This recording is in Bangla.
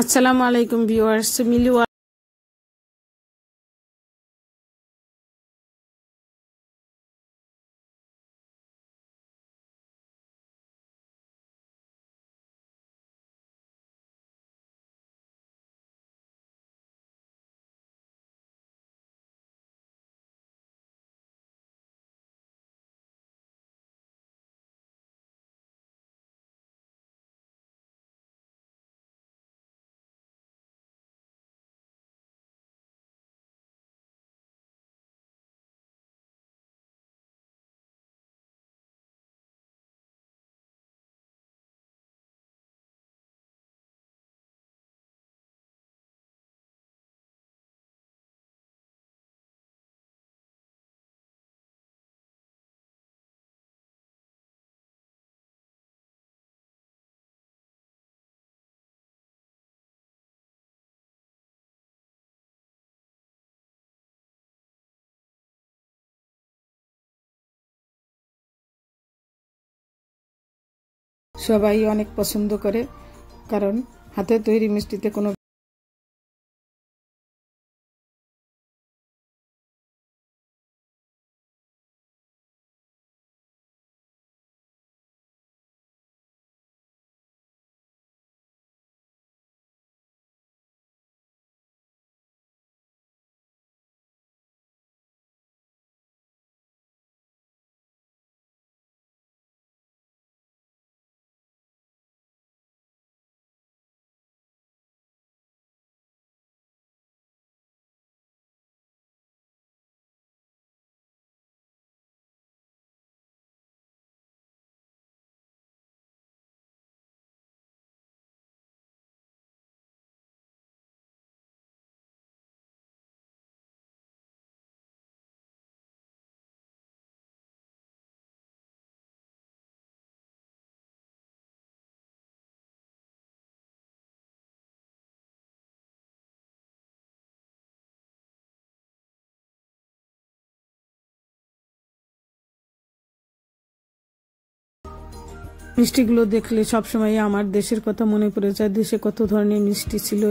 আসসালামু আলাইকুম ভিউয়ার্স মিলি সবাই অনেক পছন্দ করে কারণ হাতে তৈরি মিষ্টিতে কোনো মিষ্টিগুলো দেখলে সবসময় আমার দেশের কথা মনে পড়ে যায় দেশে কত ধরনের মিষ্টি ছিল